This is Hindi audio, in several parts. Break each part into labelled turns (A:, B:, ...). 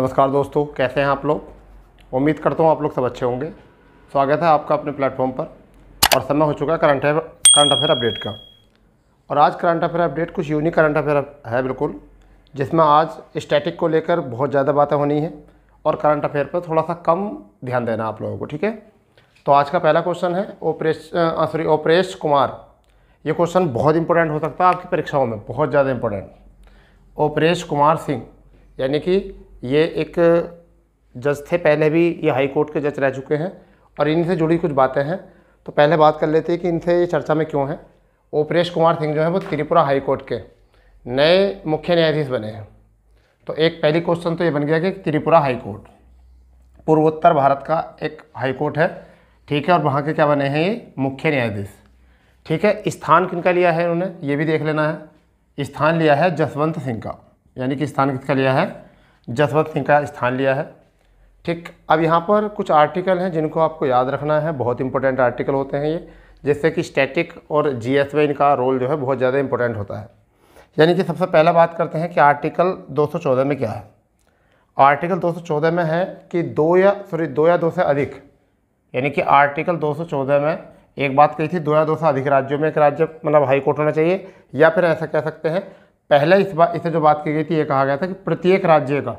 A: नमस्कार दोस्तों कैसे हैं आप लोग उम्मीद करता हूँ आप लोग सब अच्छे होंगे स्वागत है आपका अपने प्लेटफॉर्म पर और समय हो चुका है करंट करंट अफेयर अपडेट का और आज करंट अफेयर अपडेट कुछ यूनिक करंट अफेयर है बिल्कुल जिसमें आज स्टैटिक को लेकर बहुत ज़्यादा बातें होनी है और करंट अफेयर पर थोड़ा सा कम ध्यान देना आप लोगों को ठीक है तो आज का पहला क्वेश्चन है ओपरेश सॉरी ओपरेश कुमार ये क्वेश्चन बहुत इंपॉर्टेंट हो सकता है आपकी परीक्षाओं में बहुत ज़्यादा इंपॉर्टेंट ओपरेश कुमार सिंह यानी कि ये एक जज थे पहले भी ये हाई कोर्ट के जज रह चुके हैं और इनसे जुड़ी कुछ बातें हैं तो पहले बात कर लेते हैं कि इनसे ये चर्चा में क्यों है ओपरेश कुमार सिंह जो है वो त्रिपुरा हाई कोर्ट के नए मुख्य न्यायाधीश बने हैं तो एक पहली क्वेश्चन तो ये बन गया कि त्रिपुरा हाई कोर्ट पूर्वोत्तर भारत का एक हाई कोर्ट है ठीक है और वहाँ के क्या बने हैं ये मुख्य न्यायाधीश ठीक है स्थान किनका लिया है उन्होंने ये भी देख लेना है स्थान लिया है जसवंत सिंह का यानी कि स्थान किसका लिया है जसवंत सिंह का स्थान लिया है ठीक अब यहाँ पर कुछ आर्टिकल हैं जिनको आपको याद रखना है बहुत इंपॉर्टेंट आर्टिकल होते हैं ये जैसे कि स्टैटिक और जी एस में इनका रोल जो है बहुत ज़्यादा इंपॉर्टेंट होता है यानी कि सबसे पहला बात करते हैं कि आर्टिकल 214 में क्या है आर्टिकल 214 में है कि दो या सॉरी दो या दो से अधिक यानी कि आर्टिकल 214 में एक बात कही थी दो या दो से अधिक राज्यों में एक राज्य मतलब हाई कोर्ट होना चाहिए या फिर ऐसा कह सकते हैं पहले इस बात इसे जो बात की गई थी ये कहा गया था कि प्रत्येक राज्य का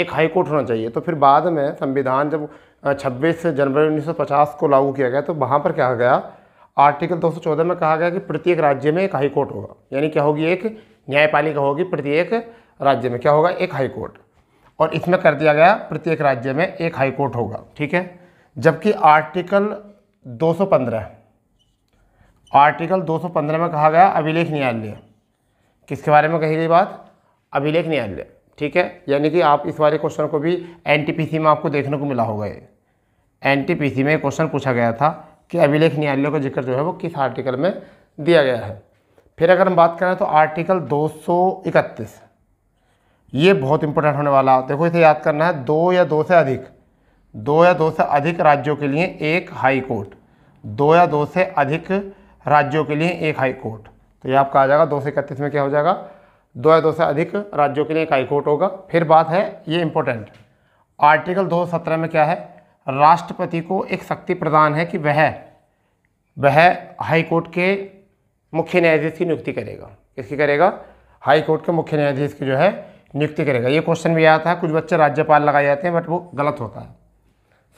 A: एक हाई कोर्ट होना चाहिए तो फिर बाद में संविधान जब 26 जनवरी 1950 को लागू किया गया तो वहाँ पर क्या गया आर्टिकल 214 में कहा गया कि प्रत्येक राज्य में एक हाई कोर्ट होगा यानी क्या होगी एक न्यायपालिका होगी प्रत्येक राज्य में क्या होगा एक हाई कोर्ट और इसमें कर दिया गया प्रत्येक राज्य में एक हाई कोर्ट होगा ठीक है जबकि आर्टिकल दो आर्टिकल दो में कहा गया अभिलेख न्यायालय किसके बारे में कही गई बात अभिलेख न्यायालय ठीक है यानी कि आप इस वाले क्वेश्चन को भी एनटीपीसी में आपको देखने को मिला होगा ये एनटीपीसी में क्वेश्चन पूछा गया था कि अभिलेख न्यायालय का जिक्र जो है वो किस आर्टिकल में दिया गया है फिर अगर हम बात करें तो आर्टिकल 231 ये बहुत इंपॉर्टेंट होने वाला देखो इसे याद करना है दो या दो से अधिक दो या दो से अधिक राज्यों के लिए एक हाई कोर्ट दो या दो से अधिक राज्यों के लिए एक हाई कोर्ट तो ये आपका आ जाएगा दो से इकतीस में क्या हो जाएगा दो या दो से अधिक राज्यों के लिए एक हाईकोर्ट होगा फिर बात है ये इम्पोर्टेंट आर्टिकल सत्रह में क्या है राष्ट्रपति को एक शक्ति प्रदान है कि वह वह हाईकोर्ट के मुख्य न्यायाधीश की नियुक्ति करेगा किसकी करेगा हाईकोर्ट के मुख्य न्यायाधीश की जो है नियुक्ति करेगा ये क्वेश्चन भी आया था कुछ बच्चे राज्यपाल लगाए जाते हैं बट वो गलत होता है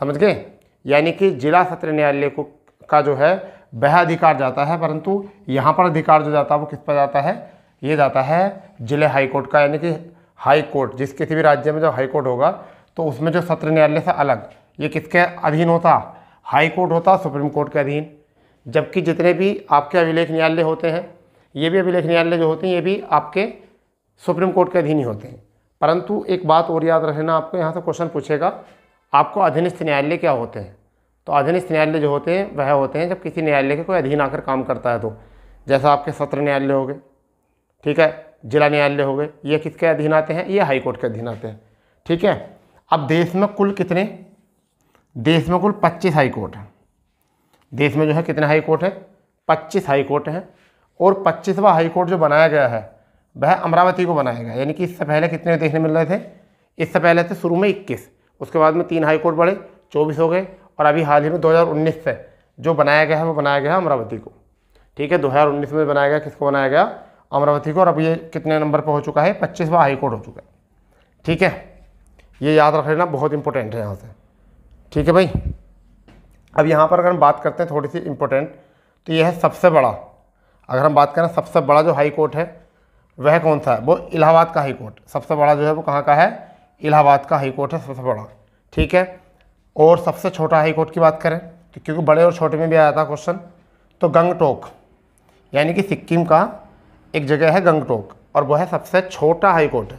A: समझ गए यानी कि जिला सत्र न्यायालय को का जो है वह अधिकार जाता है परंतु यहाँ पर अधिकार जो जाता है वो किस पर जाता है ये जाता है जिले हाईकोर्ट का यानी कि हाई कोर्ट जिस किसी भी राज्य में जो हाई कोर्ट होगा तो उसमें जो सत्र न्यायालय से अलग ये किसके अधीन होता हाई कोर्ट होता सुप्रीम कोर्ट के अधीन जबकि जितने भी आपके अभिलेख न्यायालय होते हैं ये भी अभिलेख न्यायालय जो होते हैं ये भी आपके सुप्रीम कोर्ट के अधीन ही होते हैं परंतु एक बात और याद रखना आपको यहाँ से क्वेश्चन पूछेगा आपको अधीनस्थ न्यायालय क्या होते हैं तो अधीनस्थ न्यायालय जो होते हैं वह होते हैं जब किसी न्यायालय के कोई अधीन आकर काम करता है तो जैसा आपके सत्र न्यायालय हो गए ठीक है जिला न्यायालय हो गए ये किसके अधीन आते हैं ये हाईकोर्ट के अधीन आते हैं ठीक है अब देश में कुल कितने देश में कुल पच्चीस हाई कोर्ट हैं देश में जो है कितने हाई कोर्ट हैं पच्चीस हाई कोर्ट हैं और पच्चीसवा हाई कोर्ट जो बनाया गया है वह अमरावती को बनाया गया यानी कि इससे पहले कितने देखने मिल रहे थे इससे पहले थे शुरू में इक्कीस उसके बाद में तीन हाई कोर्ट बढ़े चौबीस हो गए और अभी हाल ही में 2019 से जो बनाया गया है वो बनाया गया है अमरावती को ठीक है 2019 में बनाया गया किसको बनाया गया अमरावती को और अब ये कितने नंबर पर हो चुका है पच्चीसवा हाईकोर्ट हो चुका है ठीक है ये याद रख लेना बहुत इंपॉर्टेंट है यहाँ से ठीक है भाई अब यहाँ पर अगर हम बात करते हैं थोड़ी सी इम्पोर्टेंट तो यह है सबसे बड़ा अगर हम बात करें सबसे बड़ा जो हाई कोर्ट है वह कौन सा है वो इलाहाबाद का हाई कोर्ट सबसे बड़ा जो है वो कहाँ का है इलाहाबाद का हाई कोर्ट है सबसे बड़ा ठीक है और सबसे छोटा हाई कोर्ट की बात करें तो क्योंकि बड़े और छोटे में भी आया था क्वेश्चन तो गंगटोक यानी कि सिक्किम का एक जगह है गंगटोक और वह सबसे छोटा हाई कोर्ट है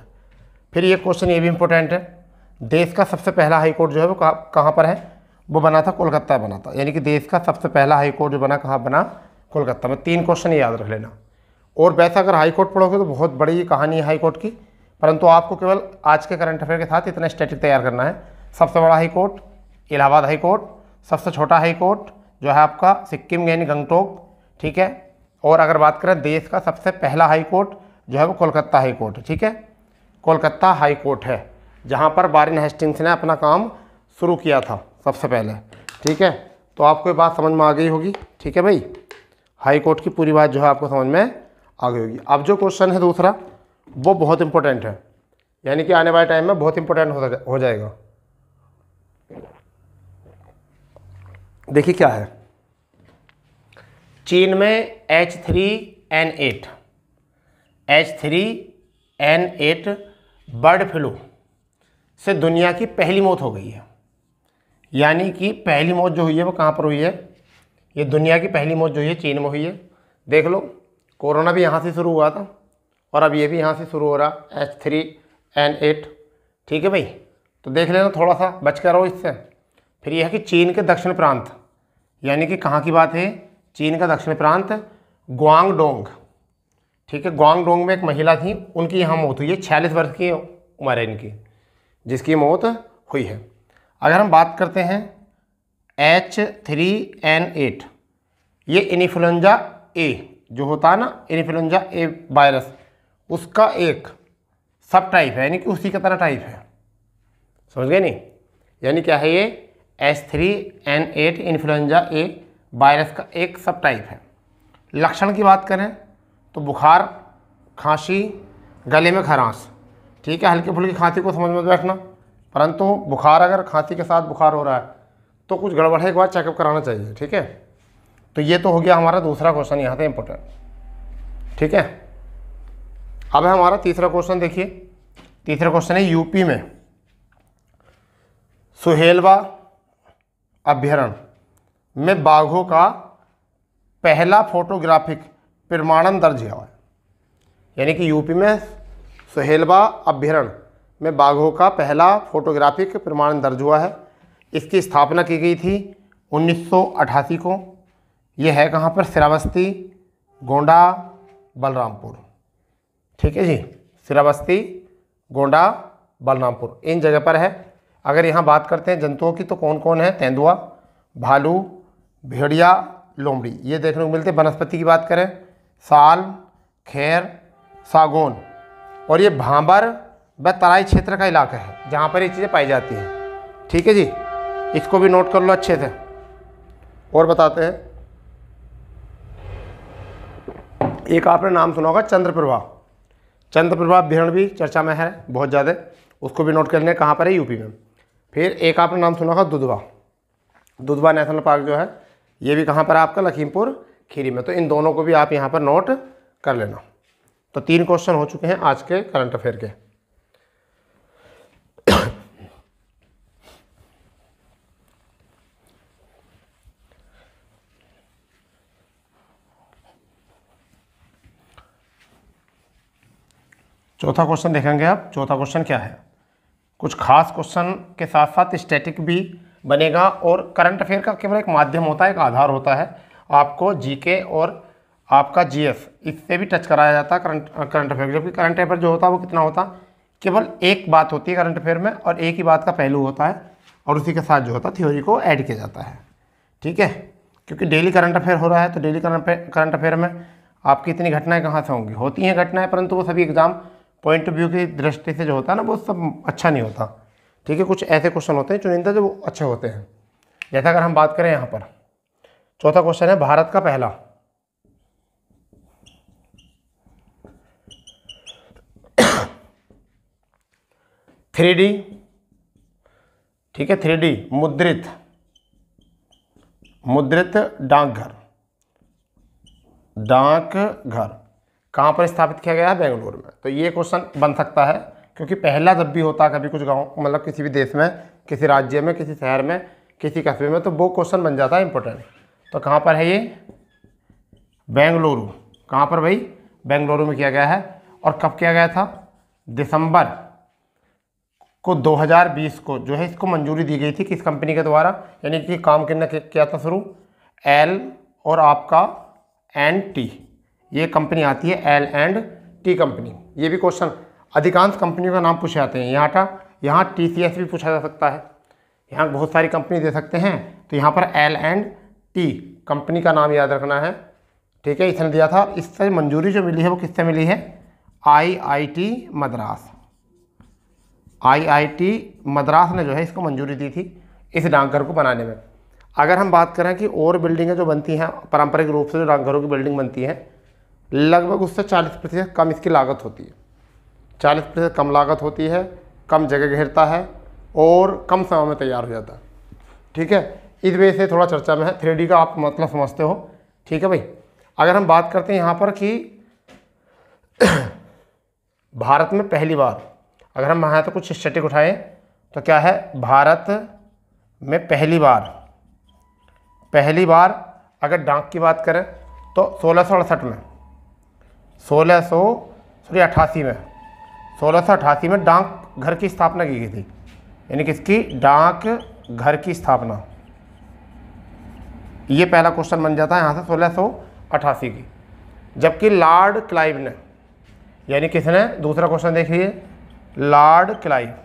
A: फिर ये क्वेश्चन ये भी इम्पोर्टेंट है देश का सबसे पहला हाई कोर्ट जो है वो कहाँ पर है वो बना था कोलकाता बना था यानी कि देश का सबसे पहला हाई कोर्ट जो बना कहाँ बना कोलकाता में तीन क्वेश्चन याद रख लेना और वैसे अगर हाई कोर्ट पढ़ोगे तो बहुत बड़ी कहानी है हाई कोर्ट की परंतु आपको केवल आज के करंट अफेयर के साथ इतना स्टेटिक तैयार करना है सबसे बड़ा high court Allahabad high court सबसे छोटा हाई कोर्ट जो है आपका सिक्किम यानी गंगटोक ठीक है और अगर बात करें देश का सबसे पहला हाई कोर्ट जो है वो कोलकाता हाई कोर्ट ठीक है कोलकाता हाई कोर्ट है जहाँ पर बारिन हेस्टिंग्स ने अपना काम शुरू किया था सबसे पहले ठीक है तो आपको ये बात समझ में आ गई होगी ठीक है भाई हाई कोर्ट की पूरी बात जो है आपको समझ में आ गई होगी अब जो क्वेश्चन है दूसरा वो बहुत इंपॉर्टेंट है यानी कि आने वाले टाइम में बहुत इंपॉर्टेंट हो जाएगा देखिए क्या है चीन में H three N eight H three N eight bird flu से दुनिया की पहली मौत हो गई है यानी कि पहली मौत जो हुई है वो कहाँ पर हुई है ये दुनिया की पहली मौत जो हुई है चीन में हुई है देख लो कोरोना भी यहाँ से शुरू हुआ था और अब ये भी यहाँ से शुरू हो रहा एच थ्री एन एट ठीक है भाई तो देख लेना थोड़ा सा बच कर रहो इससे फिर यह है कि चीन के दक्षिण प्रांत यानी कि कहाँ की बात है चीन का दक्षिण प्रांत ग्वांगडोंग ठीक है ग्वांगडोंग में एक महिला थी उनकी यहाँ मौत हुई है छियालीस वर्ष की उम्र है इनकी जिसकी मौत हुई है अगर हम बात करते हैं एच थ्री एन एट ये इन्फ्लुंजा ए जो होता है ना इन्फ्लुंजा ए वायरस उसका एक सब टाइप है यानी कि उसी का तरह टाइप है समझ गए नहीं यानी क्या है ये H three N eight influenza A virus का एक सब टाइप है लक्षण की बात करें तो बुखार खांसी गले में खराश ठीक है हल्की फुल्की खांसी को समझ में बैठना परंतु बुखार अगर खांसी के साथ बुखार हो रहा है तो कुछ गड़बड़ है एक बार चेकअप कराना चाहिए ठीक है तो ये तो हो गया हमारा दूसरा क्वेश्चन यहाँ से इम्पोर्टेंट ठीक है अब है हमारा तीसरा क्वेश्चन देखिए तीसरा क्वेश्चन है यूपी में सुहेलवा अभ्यारण्य में बाघों का पहला फोटोग्राफिक प्रमाणन दर्ज हुआ है यानी कि यूपी में सुहेलबा अभ्यारण्य में बाघों का पहला फोटोग्राफिक प्रमाणन दर्ज हुआ है इसकी स्थापना की गई थी 1988 को यह है कहाँ पर श्रावस्ती गोंडा बलरामपुर ठीक है जी श्रावस्ती गोंडा बलरामपुर इन जगह पर है अगर यहाँ बात करते हैं जंतुओं की तो कौन कौन है तेंदुआ भालू भेड़िया लोमड़ी ये देखने को मिलते हैं वनस्पति की बात करें साल खैर सागौन और ये भांबर व तराई क्षेत्र का इलाका है जहाँ पर ये चीज़ें पाई जाती हैं ठीक है जी इसको भी नोट कर लो अच्छे से और बताते हैं एक आपने नाम सुना होगा चंद्रप्रभा चंद्रप्रभा भिरण भी चर्चा में है बहुत ज़्यादा उसको भी नोट कर लें कहाँ पर है यूपी में फिर एक आपने नाम सुना होगा दुधवा दुधवा नेशनल पार्क जो है ये भी कहाँ पर है आपका लखीमपुर खीरी में तो इन दोनों को भी आप यहाँ पर नोट कर लेना तो तीन क्वेश्चन हो चुके हैं आज के करंट अफेयर के चौथा क्वेश्चन देखेंगे आप चौथा क्वेश्चन क्या है कुछ खास क्वेश्चन के साथ साथ स्टैटिक भी बनेगा और करंट अफेयर का केवल एक माध्यम होता है एक आधार होता है आपको जीके और आपका जीएस इससे भी टच कराया जाता है करंट करंट अफेयर जबकि करंट अफेयर जो होता है वो कितना होता केवल एक बात होती है करंट अफेयर में और एक ही बात का पहलू होता है और उसी के साथ जो होता है थ्योरी को ऐड किया जाता है ठीक है क्योंकि डेली करंट अफेयर हो रहा है तो डेली करंट करंट अफेयर में आपकी इतनी घटनाएं कहाँ से होंगी होती हैं घटनाएं परंतु वो सभी एग्ज़ाम पॉइंट ऑफ व्यू की दृष्टि से जो होता है ना वो सब अच्छा नहीं होता ठीक है कुछ ऐसे क्वेश्चन होते हैं चुनिंदा जो अच्छे होते हैं जैसा अगर हम बात करें यहाँ पर चौथा क्वेश्चन है भारत का पहला थ्री डी ठीक है थ्री डी मुद्रित मुद्रित डाकघर डाकघर कहाँ पर स्थापित किया गया है बेंगलुरु में तो ये क्वेश्चन बन सकता है क्योंकि पहला जब भी होता है कभी कुछ गाँव मतलब किसी भी देश में किसी राज्य में किसी शहर में किसी कस्बे में तो वो क्वेश्चन बन जाता है इम्पोर्टेंट तो कहाँ पर है ये बेंगलुरु कहाँ पर भाई बेंगलुरु में किया गया है और कब किया गया था दिसंबर को 2020 को जो है इसको मंजूरी दी गई थी किस कंपनी के द्वारा यानी कि काम करना किया था शुरू एल और आपका एन टी ये कंपनी आती है एल एंड टी कंपनी ये भी क्वेश्चन अधिकांश कंपनियों का नाम पूछे जाते हैं यहाँ का यहाँ टी सी एस भी पूछा जा सकता है यहाँ बहुत सारी कंपनी दे सकते हैं तो यहाँ पर एल एंड टी कंपनी का नाम याद रखना है ठीक है इसने दिया था इससे मंजूरी जो मिली है वो किससे मिली है I I T Madras I I T Madras ने जो है इसको मंजूरी दी थी इस डाकघर को बनाने में अगर हम बात करें कि और बिल्डिंगें जो बनती हैं पारंपरिक रूप से जो डाकघरों की बिल्डिंग बनती हैं लगभग उससे 40 प्रतिशत कम इसकी लागत होती है 40 प्रतिशत कम लागत होती है कम जगह घेरता है और कम समय में तैयार हो जाता है ठीक है इस वजह से थोड़ा चर्चा में है थ्री का आप मतलब समझते हो ठीक है भाई अगर हम बात करते हैं यहाँ पर कि भारत में पहली बार अगर हम यहाँ तो कुछ स्टेटिक उठाएँ तो क्या है भारत में पहली बार पहली बार अगर डाक की बात करें तो सोलह में सोलह सौ सॉरी अट्ठासी में सोलह सौ अट्ठासी में डाक घर की स्थापना की गई थी यानी किसकी डाक घर की स्थापना ये पहला क्वेश्चन बन जाता है यहाँ से सोलह सौ अट्ठासी की जबकि लॉर्ड क्लाइव ने यानी किसने दूसरा क्वेश्चन देखिए लॉर्ड क्लाइव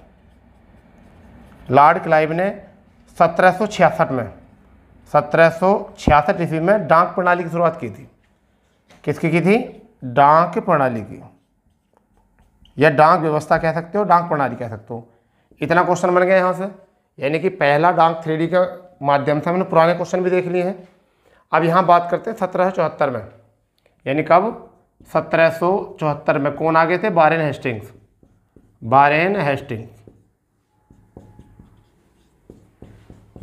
A: लॉर्ड क्लाइव ने 1766 में 1766 ईस्वी में डाक प्रणाली की शुरुआत की थी किसकी की थी डांक प्रणाली की या डांक व्यवस्था कह सकते हो डांक प्रणाली कह सकते हो इतना क्वेश्चन बन गया यहाँ से यानी कि पहला डांक थ्री का माध्यम था मैंने पुराने क्वेश्चन भी देख लिए हैं अब यहाँ बात करते हैं सत्रह चौहत्तर में यानी कब सत्रह सौ चौहत्तर में कौन आ गए थे Warren Hastings Warren Hastings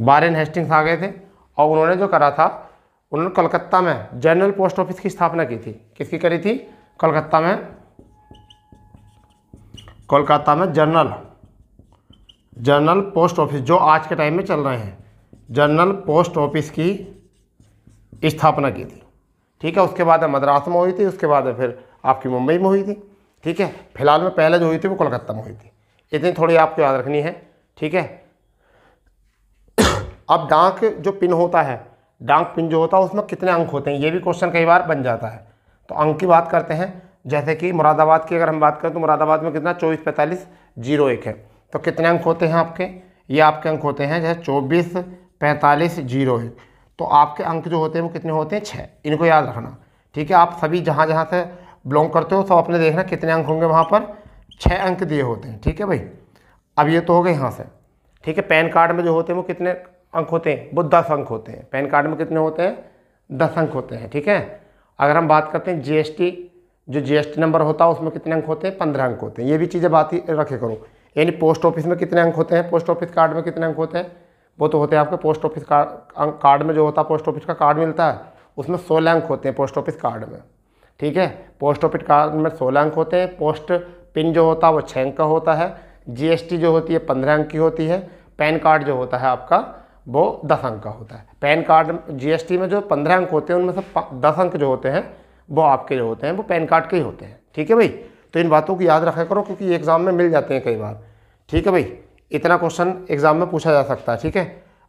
A: Warren Hastings आ गए थे और उन्होंने जो करा था उन्होंने कोलकाता में जनरल पोस्ट ऑफिस की स्थापना की थी किसकी करी थी कोलकाता में कोलकाता में जनरल जनरल पोस्ट ऑफिस जो आज के टाइम में चल रहे हैं जनरल पोस्ट ऑफिस की स्थापना की थी ठीक है उसके बाद मद्रास में हुई थी उसके बाद फिर आपकी मुंबई में हुई थी ठीक है फिलहाल में पहले जो हुई थी वो कोलकाता में हुई थी इतनी थोड़ी आपको याद रखनी है ठीक है अब डाक जो पिन होता है डांक पिन जो होता है उसमें कितने अंक होते हैं ये भी क्वेश्चन कई बार बन जाता है तो अंक की बात करते हैं जैसे कि मुरादाबाद की अगर हम बात करें तो मुरादाबाद में कितना चौबीस पैंतालीस जीरो एक है तो कितने अंक होते हैं आपके ये आपके अंक होते हैं जैसे चौबीस पैंतालीस जीरो एक तो आपके अंक जो होते हैं वो कितने होते हैं छः इनको याद रखना ठीक है आप सभी जहाँ जहाँ से बिलोंग करते हो सब अपने देखना कितने अंक होंगे वहाँ पर छः अंक दिए होते हैं ठीक है भाई अब ये तो हो गए यहाँ से ठीक है पैन कार्ड में जो होते हैं वो कितने अंक होते हैं वो दस अंक होते हैं पैन कार्ड में कितने होते हैं दस अंक होते हैं ठीक है अगर हम बात करते हैं जीएसटी जो जीएसटी नंबर होता है उसमें कितने अंक होते हैं पंद्रह अंक होते हैं ये भी चीज़ें बात ही रखे करो यानी पोस्ट ऑफिस में कितने अंक होते हैं पोस्ट ऑफिस कार्ड में कितने अंक होते हैं वो तो होते हैं आपके पोस्ट ऑफिस कार्ड कार्ड में जो होता है पोस्ट ऑफिस का कार्ड मिलता है उसमें सोलह अंक होते हैं पोस्ट ऑफिस कार्ड में ठीक है पोस्ट ऑफिस कार्ड में सोलह अंक होते हैं पोस्ट पिन जो होता है वो छः अंक का होता है जीएसटी जो होती है पंद्रह अंक की होती है पैन कार्ड जो होता है आपका वो दस अंक का होता है पैन कार्ड जीएसटी में जो पंद्रह अंक होते हैं उनमें से दस अंक जो होते हैं वो आपके जो होते हैं वो पैन कार्ड के ही होते हैं ठीक है भाई तो इन बातों को याद रखा करो क्योंकि एग्ज़ाम में मिल जाते हैं कई बार ठीक है भाई इतना क्वेश्चन एग्ज़ाम में पूछा जा सकता है ठीक है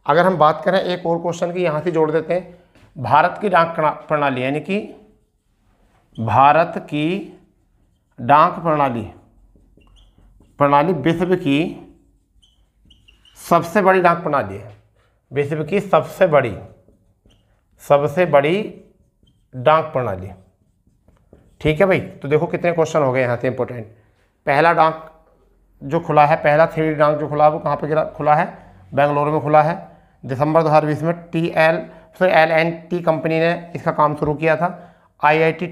A: अगर हम बात करें एक और क्वेश्चन की यहाँ से जोड़ देते हैं भारत की डाक प्रणाली यानी कि भारत की डाक प्रणाली प्रणाली विश्व की सबसे बड़ी डाक प्रणाली है विश्व की सबसे बड़ी सबसे बड़ी डाक प्रणाली ठीक है भाई तो देखो कितने क्वेश्चन हो गए यहाँ से इंपॉर्टेंट पहला डाक जो खुला है पहला थ्री डाक जो खुला है वो कहाँ पे खुला है बेंगलोर में खुला है दिसंबर बीस में T L sorry L N T company ने इसका काम शुरू किया था आईआईटी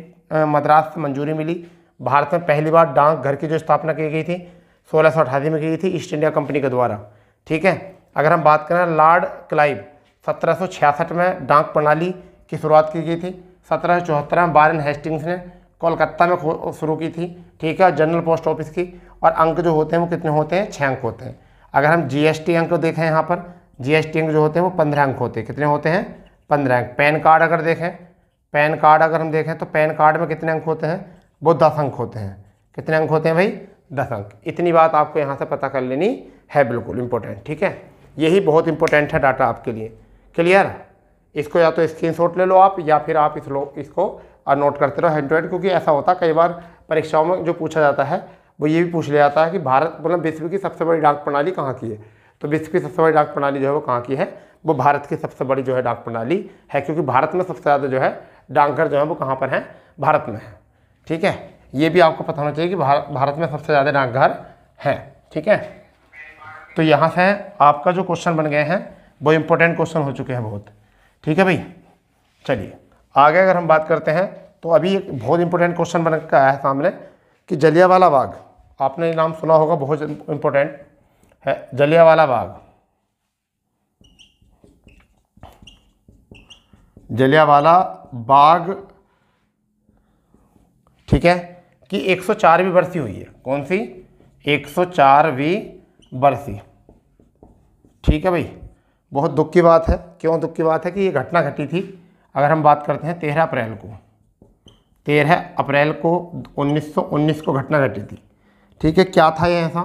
A: मद्रास से मंजूरी मिली भारत में पहली बार डाक घर की जो स्थापना की गई थी सोलह में की गई थी ईस्ट इंडिया कंपनी के द्वारा ठीक है अगर हम बात करें लॉर्ड क्लाइव 1766 में डाक प्रणाली की शुरुआत की गई थी सत्रह में बारन हेस्टिंग्स ने कोलकाता में शुरू की थी ठीक है जनरल पोस्ट ऑफिस की और अंक जो होते हैं वो कितने होते हैं छः अंक होते हैं अगर हम जीएसटी अंक देखें यहाँ पर जीएसटी अंक जो होते हैं वो पंद्रह अंक होते हैं कितने होते हैं पंद्रह अंक पैन कार्ड अगर देखें पैन कार्ड अगर हम देखें तो पैन कार्ड में कितने अंक होते हैं वो दस अंक होते हैं कितने अंक होते हैं भाई दस अंक इतनी बात आपको यहाँ से पता कर लेनी है बिल्कुल इम्पोर्टेंट ठीक है यही बहुत इंपॉर्टेंट है डाटा आपके लिए क्लियर इसको या तो स्क्रीन ले लो आप या फिर आप इस लो इसको नोट करते रहो हैंड टू हैंड क्योंकि ऐसा होता कई बार परीक्षाओं में जो पूछा जाता है वो ये भी पूछ लिया जाता है कि भारत मतलब विश्व की सबसे बड़ी डाक प्रणाली कहाँ की है तो विश्व की सबसे बड़ी डाक प्रणाली जो है वो कहाँ की है वो भारत की सबसे बड़ी जो है डाक प्रणाली है क्योंकि भारत में सबसे ज़्यादा जो है डाकघर जो है वो कहाँ पर हैं भारत में है ठीक है ये भी आपको पता होना चाहिए कि भारत भारत में सबसे ज़्यादा डाकघर हैं ठीक है तो यहाँ से आपका जो क्वेश्चन बन गए हैं वो इम्पोर्टेंट क्वेश्चन हो चुके हैं बहुत ठीक है भाई चलिए आगे अगर हम बात करते हैं तो अभी एक बहुत इंपॉर्टेंट क्वेश्चन बन के आया है सामने कि जलियावाला बाग आपने नाम सुना होगा बहुत इम्पोर्टेंट है जलियावाला बाग जलियावाला बाग ठीक है कि 104वीं बरसी हुई है कौन सी 104वीं बरसी ठीक है भाई बहुत दुख की बात है क्यों दुख की बात है कि ये घटना घटी थी अगर हम बात करते हैं तेरह अप्रैल को तेरह अप्रैल को 1919 को घटना घटी थी ठीक है क्या था ये ऐसा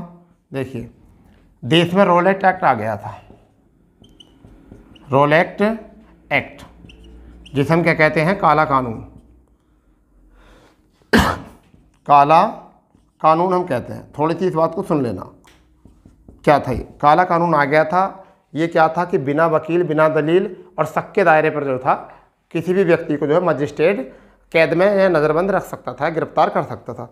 A: देखिए देश में रोल एक्ट आ गया था रोलेक्ट एक्ट जिसे हम क्या कहते हैं काला कानून काला कानून हम कहते हैं थोड़ी सी इस बात को सुन लेना क्या था ये काला कानून आ गया था ये क्या था कि बिना वकील बिना दलील और शक के दायरे पर जो था किसी भी व्यक्ति को जो है मजिस्ट्रेट कैद में या नज़रबंद रख सकता था गिरफ्तार कर सकता था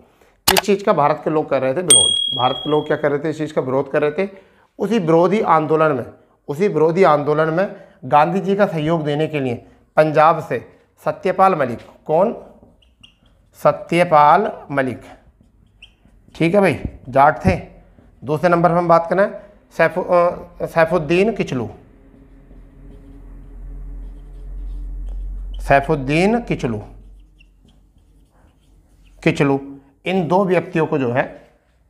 A: इस चीज़ का भारत के लोग कर रहे थे विरोध भारत के लोग क्या कर रहे थे इस चीज़ का विरोध कर रहे थे उसी विरोधी आंदोलन में उसी विरोधी आंदोलन में गांधी जी का सहयोग देने के लिए पंजाब से सत्यपाल मलिक कौन सत्यपाल मलिक ठीक है भाई जाट थे दूसरे नंबर पर हम बात करें सैफु सैफुद्दीन किचलू सैफुद्दीन किचलू किचलू इन दो व्यक्तियों को जो है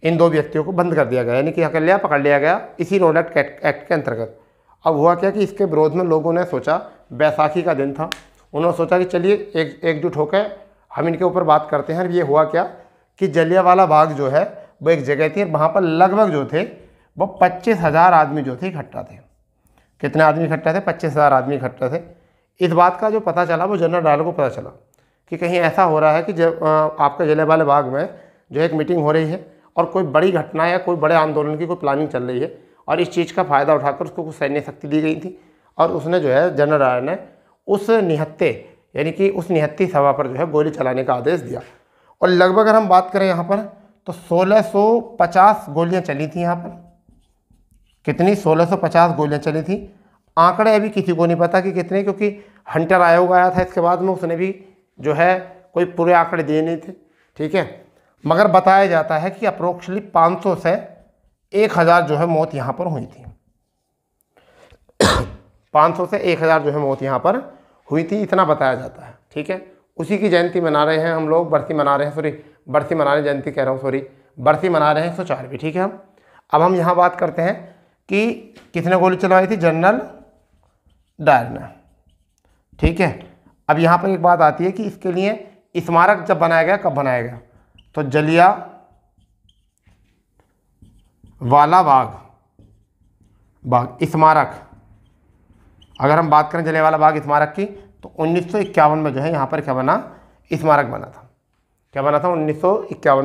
A: इन दो व्यक्तियों को बंद कर दिया गया यानी कि क्या पकड़ लिया गया इसी रोल एक्ट एक्ट के अंतर्गत अब हुआ क्या कि इसके विरोध में लोगों ने सोचा बैसाखी का दिन था उन्होंने सोचा कि चलिए एक एकजुट होकर हम इनके ऊपर बात करते हैं और ये हुआ क्या कि जलियावाला बाग जो है वो एक जगह थी और वहाँ पर लगभग जो थे वो पच्चीस हज़ार आदमी जो थे इकट्ठा थे कितने आदमी इकट्ठा थे पच्चीस हज़ार आदमी इकट्ठा थे इस बात का जो पता चला वो जनरल डायल को पता चला कि कहीं ऐसा हो रहा है कि जब आपके जिले वाले बाग में जो एक मीटिंग हो रही है और कोई बड़ी घटना या कोई बड़े आंदोलन की कोई प्लानिंग चल रही है और इस चीज़ का फ़ायदा उठाकर उसको कुछ सैन्य शक्ति दी गई थी और उसने जो है जनरल डायर ने उस निहत्ते यानी कि उस निहत्ती सभा पर जो है गोली चलाने का आदेश दिया और लगभग अगर हम बात करें यहाँ पर तो 1650 गोलियां चली थी यहाँ पर कितनी 1650 गोलियां चली थी आंकड़े अभी किसी को नहीं पता कि कितने क्योंकि हंटर आयोग आया था इसके बाद में उसने भी जो है कोई पूरे आंकड़े दिए नहीं थे ठीक है मगर बताया जाता है कि अप्रोक्सली 500 से 1000 जो है मौत यहाँ पर हुई थी 500 से 1000 जो है मौत यहाँ पर हुई थी इतना बताया जाता है ठीक है उसी की जयंती मना रहे हैं हम लोग बरसी मना रहे हैं सॉरी बरसी मना रहे जयंती कह रहा हूँ सॉरी बरसी मना रहे हैं सौ चार भी ठीक है हम अब हम यहाँ बात करते हैं कि किसने गोली चलवाई थी जनरल डायर ने ठीक है अब यहाँ पर एक बात आती है कि इसके लिए स्मारक जब बनाया गया कब बनाया गया तो जलिया वाला बाग बाग स्मारक अगर हम बात करें जलिया वाला बाग स्मारक की तो उन्नीस में जो है यहाँ पर क्या बना स्मारक बना था क्या बना था उन्नीस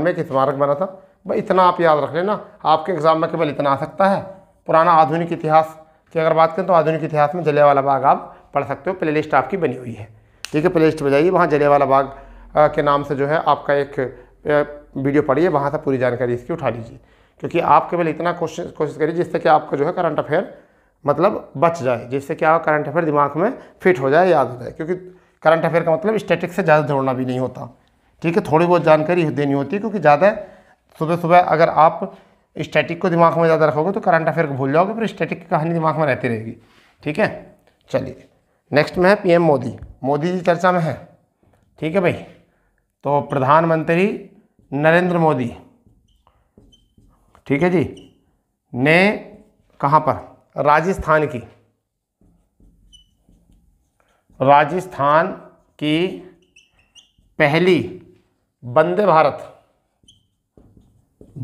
A: में एक स्मारक बना था भाई इतना आप याद रख लेना आपके एग्ज़ाम में केवल इतना आ सकता है पुराना आधुनिक इतिहास की अगर बात करें तो आधुनिक इतिहास में जलियावाला बाग आप पढ़ सकते हो प्ले लिस्ट आपकी बनी हुई है ठीक है प्ले लिस्ट में जाइए वहाँ जलियावाला बाग के नाम से जो है आपका एक वीडियो पढ़िए वहाँ से पूरी जानकारी इसकी उठा लीजिए क्योंकि आप केवल इतना कोशिश कोशिश करिए जिससे कि आपका जो है करंट अफेयर मतलब बच जाए जिससे कि आपका करंट अफेयर दिमाग में फिट हो जाए याद हो जाए क्योंकि करंट अफेयर का मतलब स्टैटिक से ज़्यादा दौड़ना भी नहीं होता ठीक है थोड़ी बहुत जानकारी देनी होती है क्योंकि ज़्यादा सुबह सुबह अगर आप स्टैटिक को दिमाग में ज़्यादा रखोगे तो करंट अफेयर को भूल जाओगे फिर स्टैटिक की कहानी दिमाग में रहती रहेगी ठीक है चलिए नेक्स्ट में है पीएम मोदी मोदी जी चर्चा में है ठीक है भाई तो प्रधानमंत्री नरेंद्र मोदी ठीक है जी ने कहाँ पर राजस्थान की राजस्थान की पहली वंदे भारत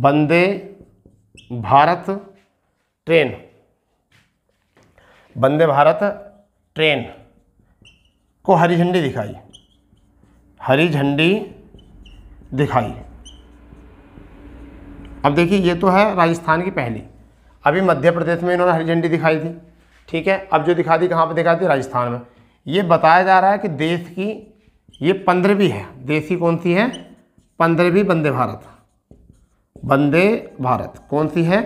A: वंदे भारत ट्रेन वंदे भारत ट्रेन को हरी झंडी दिखाई हरी झंडी दिखाई अब देखिए ये तो है राजस्थान की पहली अभी मध्य प्रदेश में इन्होंने हरी झंडी दिखाई थी ठीक है अब जो दिखा दी कहाँ पर दिखा दी राजस्थान में ये बताया जा रहा है कि देश की ये पंद्रहवीं है देश की कौन सी है पंद्रहवीं वंदे भारत वंदे भारत कौन सी है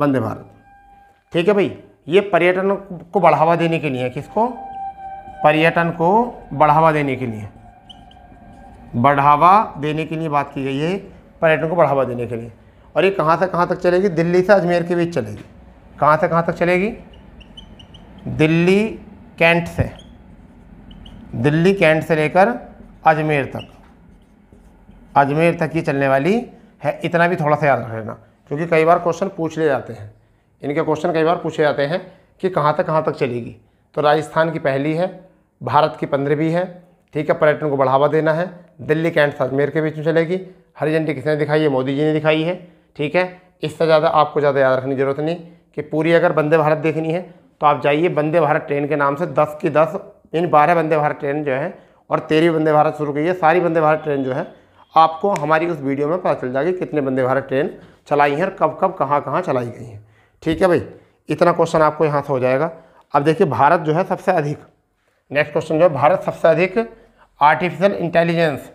A: वंदे भारत ठीक है भाई ये पर्यटन को बढ़ावा देने के लिए किसको पर्यटन को बढ़ावा देने के लिए बढ़ावा देने के लिए बात की गई है पर्यटन को बढ़ावा देने के लिए और ये कहाँ से कहाँ तक चलेगी दिल्ली से अजमेर के बीच चलेगी कहाँ से कहाँ तक चलेगी दिल्ली कैंट से दिल्ली कैंट से लेकर अजमेर तक अजमेर तक ही चलने वाली है इतना भी थोड़ा सा याद रखना क्योंकि कई बार क्वेश्चन पूछ ले जाते हैं इनके क्वेश्चन कई बार पूछे जाते हैं कि कहाँ तक कहाँ तक चलेगी तो राजस्थान की पहली है भारत की पंद्रहवीं है ठीक है पर्यटन को बढ़ावा देना है दिल्ली कैंट अजमेर के बीच में चलेगी हरी झंडी किसने दिखाई है मोदी जी ने दिखाई है ठीक है इससे ज़्यादा आपको ज़्यादा याद रखने की ज़रूरत नहीं कि पूरी अगर वंदे भारत देखनी है तो आप जाइए वंदे भारत ट्रेन के नाम से दस की दस इन बारह वंदे भारत ट्रेन जो है और तेरह वंदे भारत शुरू की है सारी वंदे भारत ट्रेन जो है आपको हमारी उस वीडियो में पता चल जाएगी कितने वंदे भारत ट्रेन चलाई हैं और कब कब कहाँ कहाँ चलाई गई हैं ठीक है भाई इतना क्वेश्चन आपको यहाँ से हो जाएगा अब देखिए भारत जो है सबसे अधिक नेक्स्ट क्वेश्चन जो है भारत सबसे अधिक आर्टिफिशियल इंटेलिजेंस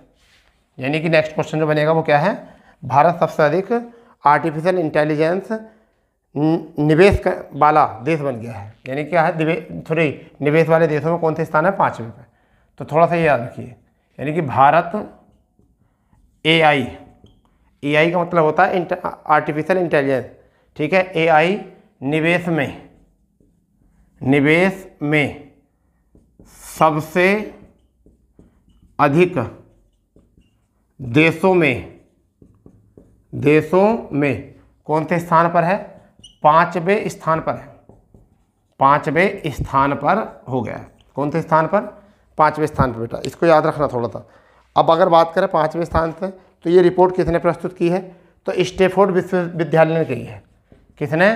A: यानी कि नेक्स्ट क्वेश्चन जो बनेगा वो क्या है भारत सबसे अधिक आर्टिफिशियल इंटेलिजेंस निवेश वाला देश बन गया है यानी क्या है थोड़ी निवेश वाले देशों में कौन से स्थान है पाँचवें पर तो थोड़ा सा ये याद रखिए यानी कि भारत ए आई ए आई का मतलब होता है आर्टिफिशियल इंटेलिजेंस ठीक है ए आई निवेश में निवेश में सबसे अधिक देशों में देशों में कौन से स्थान पर है पांचवें स्थान पर है पांचवें स्थान पर हो गया कौन से स्थान पर पांचवें स्थान पर बेटा इसको याद रखना थोड़ा सा अब अगर बात करें पाँचवें स्थान से तो ये रिपोर्ट किसने प्रस्तुत की है तो स्टेफोर्ड विश्वविद्यालय ने की है किसने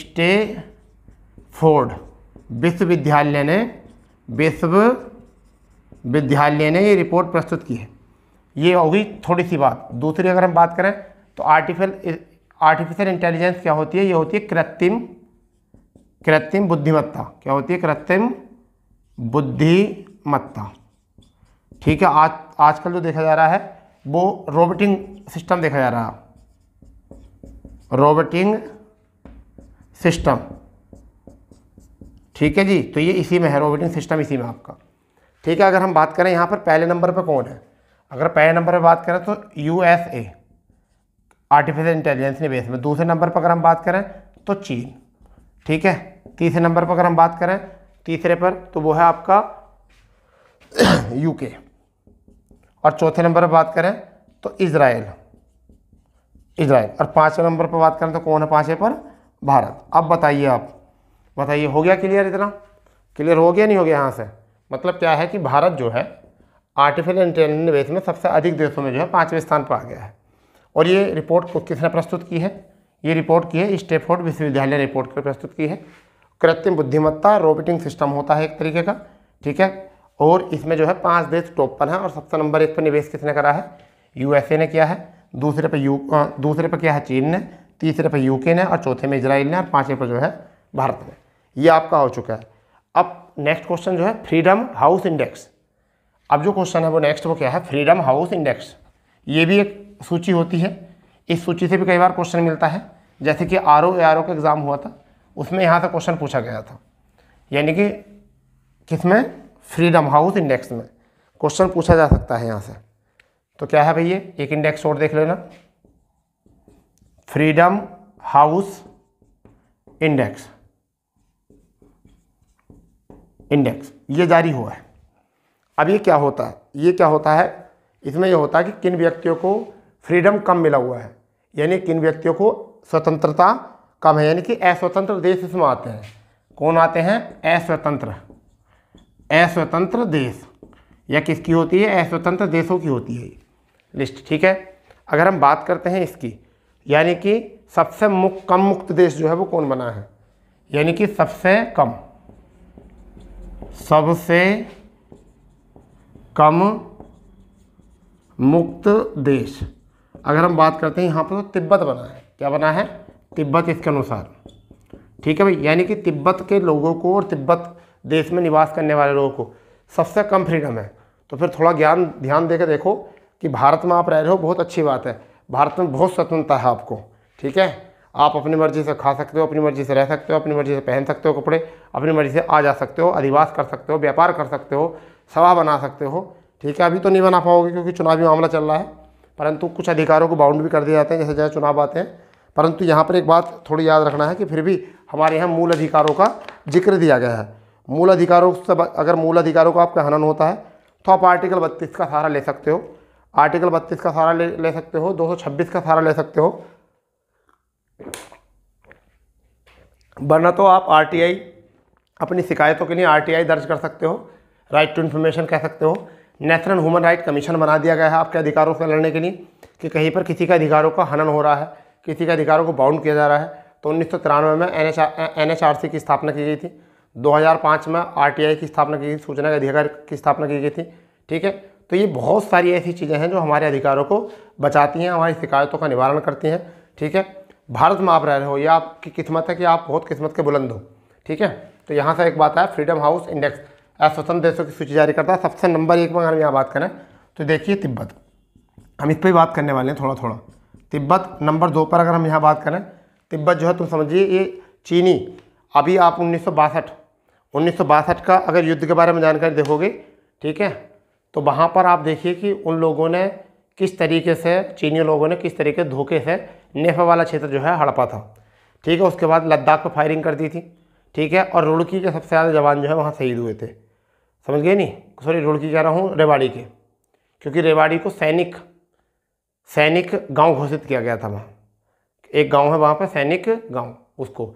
A: स्टेफोर्ड विश्वविद्यालय ने विश्वविद्यालय ने ये रिपोर्ट प्रस्तुत की है ये होगी थोड़ी सी बात दूसरी अगर हम बात करें तो आर्टिफिशियल आर्टिफिशियल इंटेलिजेंस क्या होती है ये होती है कृत्रिम कृत्रिम बुद्धिमत्ता क्या होती है कृत्रिम बुद्धिमत्ता ठीक है आज आजकल जो देखा जा रहा है वो रोबोटिंग सिस्टम देखा जा रहा है रोबोटिंग सिस्टम ठीक है जी तो ये इसी में है रोबोटिंग सिस्टम इसी में आपका ठीक है अगर हम बात करें यहाँ पर पहले नंबर पर कौन है अगर पहले नंबर पर बात करें तो U S A artificial intelligence ने बेस में दूसरे नंबर पर अगर हम बात करें तो चीन ठीक है तीसरे नंबर पर अगर हम बात करें तीसरे पर तो वो है आपका यूके और चौथे नंबर पर बात करें तो इसराइल इसराइल और पाँचवें नंबर पर बात करें तो कौन है पांचवें पर भारत अब बताइए आप बताइए हो गया क्लियर इतना क्लियर हो गया नहीं हो गया यहाँ से मतलब क्या है कि भारत जो है आर्टिफिशियल इंटेलिजेंस बेस में सबसे अधिक देशों में जो है पाँचवें स्थान पर आ गया है और ये रिपोर्ट किसने प्रस्तुत की है ये रिपोर्ट की है स्टेफोर्ड विश्वविद्यालय रिपोर्ट प्रस्तुत की है कृत्रिम बुद्धिमत्ता रोबोटिंग सिस्टम होता है एक तरीके का ठीक है और इसमें जो है पांच देश टॉप पर हैं और सबसे नंबर एक पर निवेश किसने करा है यूएसए ने किया है दूसरे पर यू आ, दूसरे पर किया है चीन ने तीसरे पर यूके ने और चौथे में इसराइल ने और पाँचवें पर जो है भारत ने ये आपका हो चुका है अब नेक्स्ट क्वेश्चन जो है फ्रीडम हाउस इंडेक्स अब जो क्वेश्चन है वो नेक्स्ट वो क्या है फ्रीडम हाउस इंडेक्स ये भी एक सूची होती है इस सूची से भी कई बार क्वेश्चन मिलता है जैसे कि आर ओ आर ओ का एग्ज़ाम हुआ था उसमें यहाँ से क्वेश्चन पूछा गया था यानी कि किसमें फ्रीडम हाउस इंडेक्स में क्वेश्चन पूछा जा सकता है यहाँ से तो क्या है भैया एक इंडेक्स और देख लेना फ्रीडम हाउस इंडेक्स इंडेक्स ये जारी हुआ है अब ये क्या होता है ये क्या होता है इसमें यह होता है कि किन व्यक्तियों को फ्रीडम कम मिला हुआ है यानी किन व्यक्तियों को स्वतंत्रता कम है यानी कि अस्वतंत्र देश इसमें आते हैं कौन आते हैं अस्वतंत्र अस्वतंत्र देश या किसकी होती है अस्वतंत्र देशों की होती है लिस्ट ठीक है अगर हम बात करते हैं इसकी यानी कि सबसे मुक्त कम मुक्त देश जो है वो कौन बना है यानी कि सबसे कम सबसे कम मुक्त देश अगर हम बात करते हैं यहाँ पर तो तिब्बत बना है क्या बना है तिब्बत इसके अनुसार ठीक है भाई यानी कि तिब्बत के लोगों को और तिब्बत देश में निवास करने वाले लोगों को सबसे कम फ्रीडम है तो फिर थोड़ा ज्ञान ध्यान दे देखो कि भारत में आप रह रहे हो बहुत अच्छी बात है भारत में बहुत स्वतंत्रता है आपको ठीक है आप अपनी मर्ज़ी से खा सकते हो अपनी मर्ज़ी से रह सकते हो अपनी मर्ज़ी से पहन सकते हो कपड़े अपनी मर्ज़ी से आ जा सकते हो अधिवास कर सकते हो व्यापार कर सकते हो सभा बना सकते हो ठीक है अभी तो नहीं बना पाओगे क्योंकि चुनावी मामला चल रहा है परंतु कुछ अधिकारों को बाउंड भी कर दिए जाते हैं जैसे जैसे चुनाव आते हैं परंतु यहाँ पर एक बात थोड़ी याद रखना है कि फिर भी हमारे यहाँ मूल अधिकारों का जिक्र दिया गया है मूल अधिकारों से अगर मूल अधिकारों का आपका हनन होता है तो आप आर्टिकल बत्तीस का सहारा ले सकते हो आर्टिकल बत्तीस का सहारा ले ले सकते हो 226 का सहारा ले सकते हो वरना तो आप आरटीआई अपनी शिकायतों के लिए आरटीआई दर्ज कर सकते हो राइट टू इन्फॉर्मेशन कह सकते हो नेशनल ह्यूमन राइट कमीशन बना दिया गया है आपके अधिकारों से लड़ने के लिए कि कहीं पर किसी के अधिकारों का हनन हो रहा है किसी के अधिकारों को बाउंड किया जा रहा है तो उन्नीस में एन एच की स्थापना की गई थी 2005 में आरटीआई की स्थापना की गई सूचना के अधिकार की स्थापना की गई थी ठीक है तो ये बहुत सारी ऐसी चीज़ें हैं जो हमारे अधिकारों को बचाती हैं हमारी शिकायतों का निवारण करती हैं ठीक है भारत में आप रह रहे हो या आपकी किस्मत है कि आप बहुत किस्मत के बुलंद हो ठीक है तो यहाँ से एक बात है फ्रीडम हाउस इंडेक्स स्वतंत्र देशों की सूची जारी करता है सबसे नंबर एक में अगर हम यहाँ बात करें तो देखिए तिब्बत हम इस पर बात करने वाले हैं थोड़ा थोड़ा तिब्बत नंबर दो पर अगर हम यहाँ बात करें तिब्बत जो है तुम समझिए ये चीनी अभी आप उन्नीस सौ का अगर युद्ध के बारे में जानकारी देखोगे ठीक है तो वहाँ पर आप देखिए कि उन लोगों ने किस तरीके से चीनी लोगों ने किस तरीके धोखे से नेफा वाला क्षेत्र जो है हड़पा था ठीक है उसके बाद लद्दाख पर फायरिंग कर दी थी ठीक है और रुड़की के सबसे ज़्यादा जवान जो है वहाँ शहीद हुए थे समझ गए नहीं सॉरी रुड़की कह रहा हूँ रेवाड़ी के क्योंकि रेवाड़ी को सैनिक सैनिक गांव घोषित किया गया था वहाँ एक गांव है वहाँ पर सैनिक गांव उसको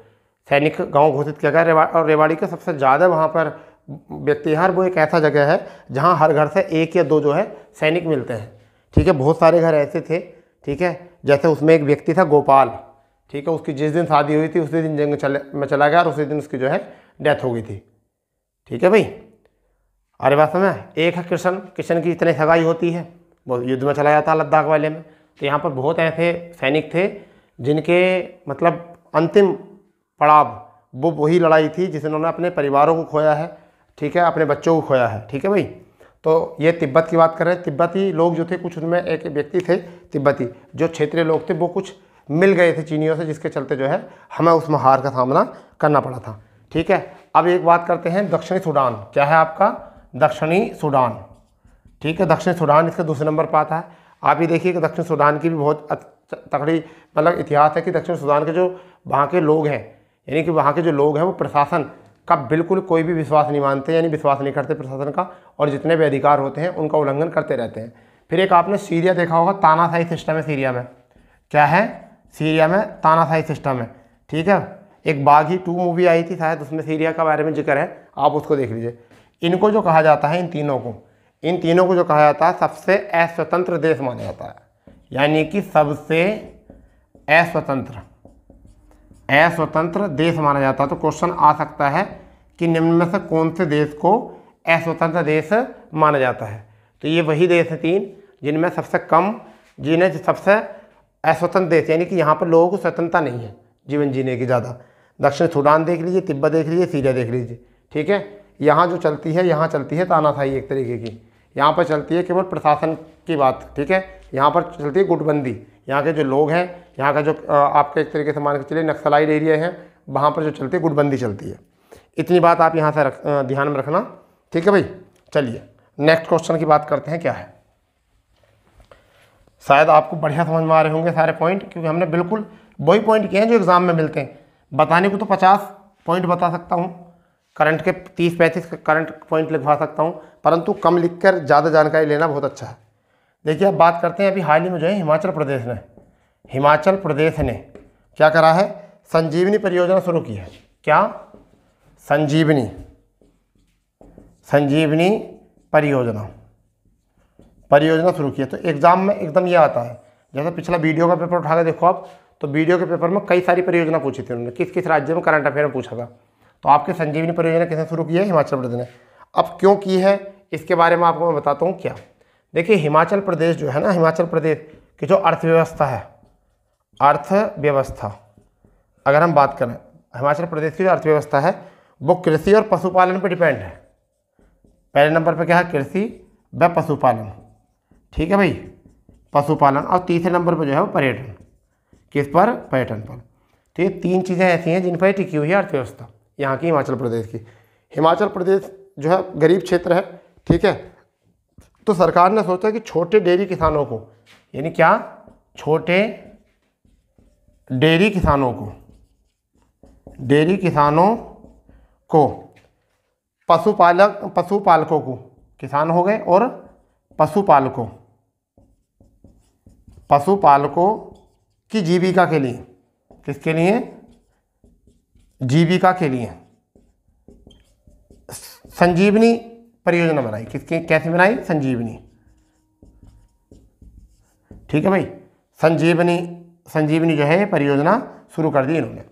A: सैनिक गांव घोषित किया गया रेवा और रेवाड़ी का सबसे ज़्यादा वहाँ पर व्यक्तिहार वो एक ऐसा जगह है जहाँ हर घर से एक या दो जो है सैनिक मिलते हैं ठीक है बहुत सारे घर ऐसे थे ठीक है जैसे उसमें एक व्यक्ति था गोपाल ठीक है उसकी जिस दिन शादी हुई थी उसी दिन जंग चले में चला गया और उसी दिन उसकी जो है डेथ हो गई थी ठीक है भाई अरे बात समय एक है कृष्ण कृष्ण की इतनी सगाई होती है वो युद्ध में चला जाता लद्दाख वाले में तो यहाँ पर बहुत ऐसे सैनिक थे जिनके मतलब अंतिम पड़ाव वो वही लड़ाई थी जिसने उन्होंने अपने परिवारों को खोया है ठीक है अपने बच्चों को खोया है ठीक है भाई तो ये तिब्बत की बात कर रहे हैं तिब्बती लोग जो थे कुछ उनमें एक व्यक्ति थे तिब्बती जो क्षेत्रीय लोग थे वो कुछ मिल गए थे चीनियों से जिसके चलते जो है हमें उस महार का सामना करना पड़ा था ठीक है अब एक बात करते हैं दक्षिणी सूडान क्या है आपका दक्षिणी सूडान ठीक है दक्षिणी सूडान इसका दूसरे नंबर पर आता है आप ये देखिए कि दक्षिण सूडान की भी बहुत तकड़ी मतलब इतिहास है कि दक्षिण सूडान के जो वहाँ के लोग हैं यानी कि वहाँ के जो लोग हैं वो प्रशासन का बिल्कुल कोई भी विश्वास नहीं मानते यानी विश्वास नहीं करते प्रशासन का और जितने भी अधिकार होते हैं उनका उल्लंघन करते रहते हैं फिर एक आपने सीरिया देखा होगा तानाशाही सिस्टम है सीरिया में क्या है सीरिया में तानाशाही सिस्टम है ठीक है एक बागी टू मूवी आई थी शायद उसमें सीरिया के बारे में जिक्र है आप उसको देख लीजिए इनको जो कहा जाता है इन तीनों को इन तीनों को जो कहा जाता है सबसे अस्वतंत्र देश माना जाता है यानी कि सबसे अस्वतंत्र अस्वतंत्र देश माना जाता है तो क्वेश्चन आ सकता है कि निम्न में से कौन से देश को अस्वतंत्र देश माना जाता है तो ये वही देश हैं तीन जिनमें सबसे कम जिन्हें सबसे अस्वतंत्र देश यानी कि यहाँ पर लोगों को स्वतंत्रता नहीं है जीवन जीने की ज़्यादा दक्षिण सूडान देख लीजिए तिब्बत देख लीजिए सीरिया देख लीजिए ठीक है यहाँ जो चलती है यहाँ चलती है तानाशाही एक तरीके की यहाँ पर चलती है केवल प्रशासन की बात ठीक है यहाँ पर चलती है गुटबंदी यहाँ के जो लोग हैं यहाँ का जो आपके एक तरीके से मान के चलिए नक्सलाइड एरिया है वहाँ पर जो चलती है गुटबंदी चलती है इतनी बात आप यहाँ से रख ध्यान में रखना ठीक है भाई चलिए नेक्स्ट क्वेश्चन की बात करते हैं क्या है शायद आपको बढ़िया समझ में आ रहे होंगे सारे पॉइंट क्योंकि हमने बिल्कुल वही पॉइंट किए हैं जो एग्ज़ाम में मिलते हैं बताने को तो पचास पॉइंट बता सकता हूँ करंट के तीस पैंतीस करंट पॉइंट लिखवा सकता हूँ परंतु कम लिखकर ज़्यादा जानकारी लेना बहुत अच्छा है देखिए अब बात करते हैं अभी हाल ही में जो है हिमाचल प्रदेश में हिमाचल प्रदेश ने क्या करा है संजीवनी परियोजना शुरू की है क्या संजीवनी संजीवनी परियोजना परियोजना शुरू की है तो एग्ज़ाम में एकदम ये आता है जैसा पिछला वीडियो का पेपर उठा के देखो आप तो वीडियो के पेपर में कई सारी परियोजना पूछी थी उन्होंने किस किस राज्य में करंट अफेयर में पूछा था तो आपके संजीवनी परियोजना किसने शुरू की है हिमाचल प्रदेश ने अब क्यों की है इसके बारे में आपको मैं बताता हूँ क्या देखिए हिमाचल प्रदेश जो है ना हिमाचल प्रदेश की जो अर्थव्यवस्था है अर्थव्यवस्था अगर हम बात करें हिमाचल प्रदेश की जो अर्थव्यवस्था है वो कृषि और पशुपालन पर डिपेंड है पहले नंबर पर क्या है कृषि व पशुपालन ठीक है भाई पशुपालन और तीसरे नंबर पर जो है वो पर्यटन किस पर पर्यटन पर तो ये तीन चीज़ें ऐसी हैं जिन पर टिकी हुई है अर्थव्यवस्था यहाँ की हिमाचल प्रदेश की हिमाचल प्रदेश जो है गरीब क्षेत्र है ठीक है तो सरकार ने सोचा कि छोटे डेयरी किसानों को यानी क्या छोटे डेयरी किसानों को डेयरी किसानों को पशुपालक पशुपालकों को किसान हो गए और पशुपालकों पशुपालकों की जीविका के लिए किसके लिए जीविका के लिए संजीवनी परियोजना बनाई किसके कैसे बनाई संजीवनी ठीक है भाई संजीवनी संजीवनी जो है परियोजना शुरू कर दी इन्होंने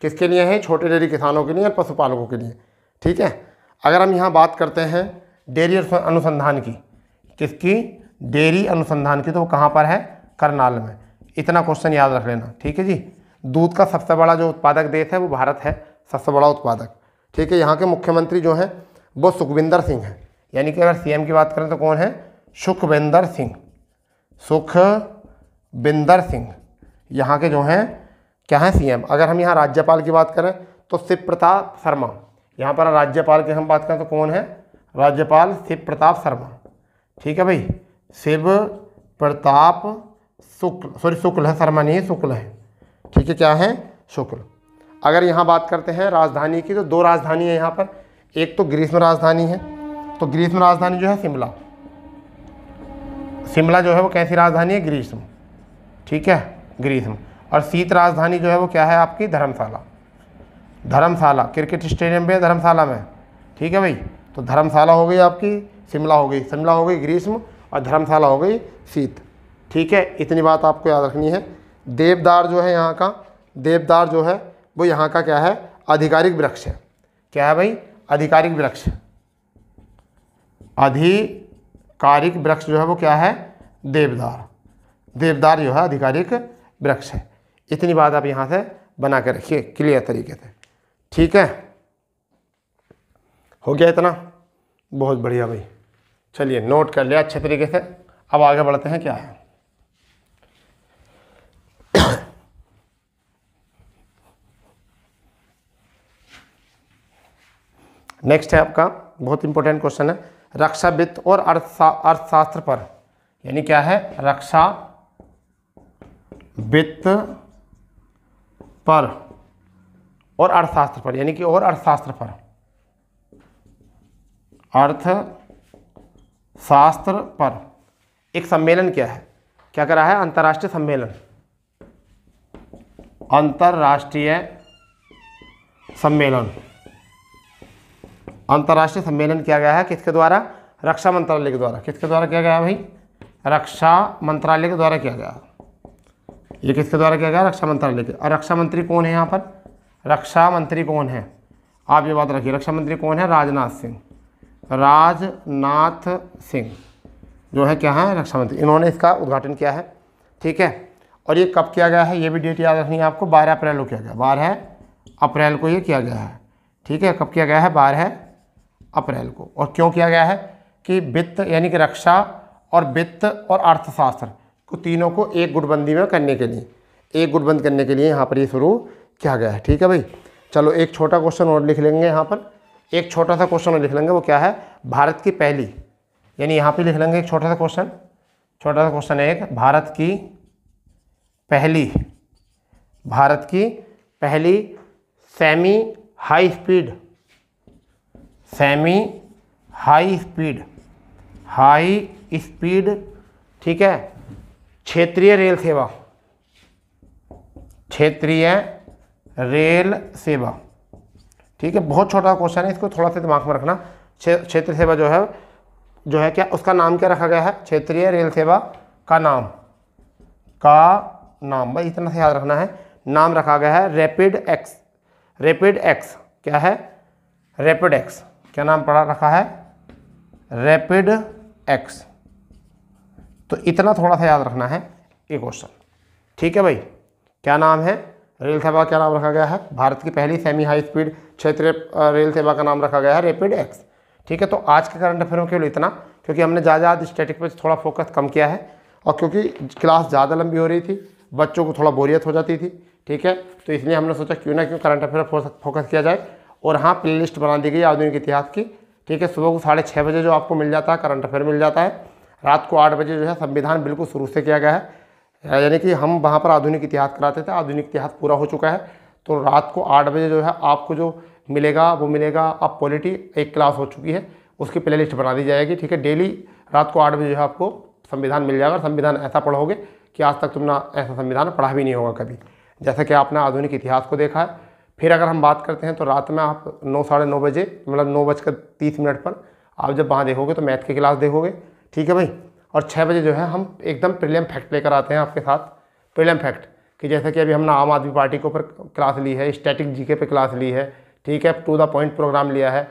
A: किसके लिए है छोटे डेयरी किसानों के लिए और पशुपालकों के लिए ठीक है अगर हम यहाँ बात करते हैं डेयरी अनुसंधान की किसकी डेयरी अनुसंधान की तो वो कहाँ पर है करनाल में इतना क्वेश्चन याद रख लेना ठीक है जी दूध का सबसे बड़ा जो उत्पादक देश है वो भारत है सबसे बड़ा उत्पादक ठीक है यहाँ के मुख्यमंत्री जो हैं वो सुखविंदर सिंह हैं यानी कि अगर सीएम की बात करें तो कौन है सुखविंदर सिंह सुखविंदर सिंह यहाँ के जो हैं क्या हैं सीएम अगर हम यहाँ राज्यपाल की बात करें तो शिव प्रताप शर्मा यहाँ पर राज्यपाल की हम बात करें तो कौन है राज्यपाल शिव प्रताप शर्मा ठीक है भाई शिव प्रताप शुक्ल सॉरी शुक्ल है शर्मा नहीं शुक्ल है ठीक है क्या है शुक्ल अगर यहाँ बात करते हैं राजधानी की तो दो राजधानी है यहाँ पर एक तो ग्रीष्म राजधानी है तो ग्रीष्म राजधानी जो है शिमला शिमला जो है वो कैसी राजधानी है ग्रीष्म ठीक है ग्रीष्म और शीत राजधानी जो है वो क्या है आपकी धर्मशाला धर्मशाला क्रिकेट स्टेडियम पे है धर्मशाला में ठीक है भाई तो धर्मशाला हो गई आपकी शिमला हो गई शिमला हो गई ग्रीष्म और धर्मशाला हो गई शीत ठीक है इतनी बात आपको याद रखनी है देवदार जो है यहाँ का देवदार जो है वो यहाँ का क्या है आधिकारिक वृक्ष है क्या है भाई आधिकारिक वृक्ष आधिकारिक वृक्ष जो है वो क्या है देवदार देवदार जो है आधिकारिक वृक्ष है इतनी बात आप यहाँ से बना के रखिए क्लियर तरीके से ठीक है हो गया इतना बहुत बढ़िया भाई चलिए नोट कर लिया अच्छे तरीके से अब आगे बढ़ते हैं क्या है नेक्स्ट है आपका बहुत इंपॉर्टेंट क्वेश्चन है रक्षा वित्त और अर्थशास्त्र पर यानी क्या है रक्षा वित्त पर और अर्थशास्त्र पर यानी कि और अर्थशास्त्र पर अर्थ शास्त्र पर एक सम्मेलन क्या है क्या करा है अंतर्राष्ट्रीय सम्मेलन अंतर्राष्ट्रीय सम्मेलन अंतर्राष्ट्रीय सम्मेलन किया गया है किसके द्वारा रक्षा मंत्रालय के द्वारा किसके द्वारा किया गया भाई रक्षा मंत्रालय के द्वारा किया गया है ये किसके द्वारा किया गया रक्षा मंत्रालय के और रक्षा मंत्री कौन है यहाँ पर रक्षा मंत्री कौन है आप ये बात रखिए रक्षा मंत्री कौन है राजनाथ सिंह राजनाथ सिंह जो है क्या है रक्षा मंत्री इन्होंने इसका उद्घाटन किया है ठीक है और ये कब किया गया है ये भी डेट याद रखनी है आपको बारह अप्रैल को किया गया बारह अप्रैल को ये किया गया है ठीक है कब किया गया है बारह अप्रैल को और क्यों किया गया है कि वित्त यानी कि रक्षा और वित्त और अर्थशास्त्र को तीनों को एक गुटबंदी में करने के लिए एक गुटबंद करने के लिए यहाँ पर ये शुरू किया गया है ठीक है भाई चलो एक छोटा क्वेश्चन और लिख लेंगे यहाँ पर एक छोटा सा क्वेश्चन और लिख लेंगे वो क्या है भारत की पहली यानी यहाँ पर लिख लेंगे एक छोटा सा क्वेश्चन छोटा सा क्वेश्चन है एक भारत की पहली भारत की पहली semi high speed semi high speed high speed ठीक है क्षेत्रीय रेल सेवा क्षेत्रीय रेल सेवा ठीक है बहुत छोटा क्वेश्चन है इसको थोड़ा सा दिमाग में रखना क्षेत्र सेवा जो है जो है क्या उसका नाम क्या रखा गया है क्षेत्रीय रेल सेवा का नाम का नाम भाई इतना से याद रखना है नाम रखा गया है रैपिड एक्स रैपिड एक्स क्या है रैपिड एक्स क्या नाम पढ़ा रखा है रैपिड एक्स तो इतना थोड़ा सा याद रखना है ये क्वेश्चन ठीक है भाई क्या नाम है रेल सेवा का क्या नाम रखा गया है भारत की पहली सेमी हाई स्पीड क्षेत्रीय रेल सेवा का नाम रखा गया है रेपिड एक्स ठीक है तो आज के करंट अफेयर में केवल इतना क्योंकि हमने ज़्यादा आज स्टैटिक पर थोड़ा फोकस कम किया है और क्योंकि क्लास ज़्यादा लंबी हो रही थी बच्चों को थोड़ा बोरियत हो जाती थी ठीक है तो इसलिए हमने सोचा क्यों ना क्यों करंट अफेयर फोकस किया जाए और हाँ प्ले लिस्ट बना दी गई आधुनिक इतिहास की ठीक है सुबह को साढ़े छः बजे जो आपको मिल जाता है करंट अफेयर मिल जाता है रात को आठ बजे जो है संविधान बिल्कुल शुरू से किया गया है यानी कि हम वहाँ पर आधुनिक इतिहास कराते थे आधुनिक इतिहास पूरा हो चुका है तो रात को आठ बजे जो है आपको जो मिलेगा वो मिलेगा अब पॉलिटी एक क्लास हो चुकी है उसकी प्ले लिस्ट बना दी जाएगी ठीक है डेली रात को आठ बजे जो है आपको संविधान मिल जाएगा संविधान ऐसा पढ़ोगे कि आज तक तुमने ऐसा संविधान पढ़ा भी नहीं होगा कभी जैसा कि आपने आधुनिक इतिहास को देखा है फिर अगर हम बात करते हैं तो रात में आप नौ साढ़े नौ बजे मतलब नौ बजकर तीस मिनट पर आप जब वहाँ देखोगे तो मैथ की क्लास देखोगे ठीक है भाई और छः बजे जो है हम एकदम प्रिलियम फैक्ट लेकर आते हैं आपके साथ प्रिलियम फैक्ट कि जैसे कि अभी हमने आम आदमी पार्टी के ऊपर क्लास ली है स्टैटिक जीके पे क्लास ली है ठीक है टू द पॉइंट प्रोग्राम लिया है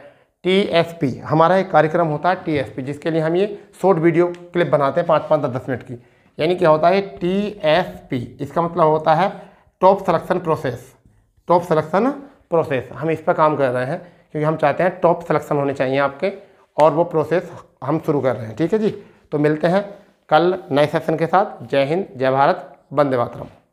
A: टी हमारा एक कार्यक्रम होता है टी जिसके लिए हम ये शॉर्ट वीडियो क्लिप बनाते हैं पाँच पाँच दस दस मिनट की यानी क्या होता है टी इसका मतलब होता है top selection process top selection process हम इस पर काम कर रहे हैं क्योंकि हम चाहते हैं टॉप सलेक्शन होने चाहिए आपके और वो प्रोसेस हम शुरू कर रहे हैं ठीक है जी तो मिलते हैं कल नए सेशन के साथ जय हिंद जय भारत वंदे मातरम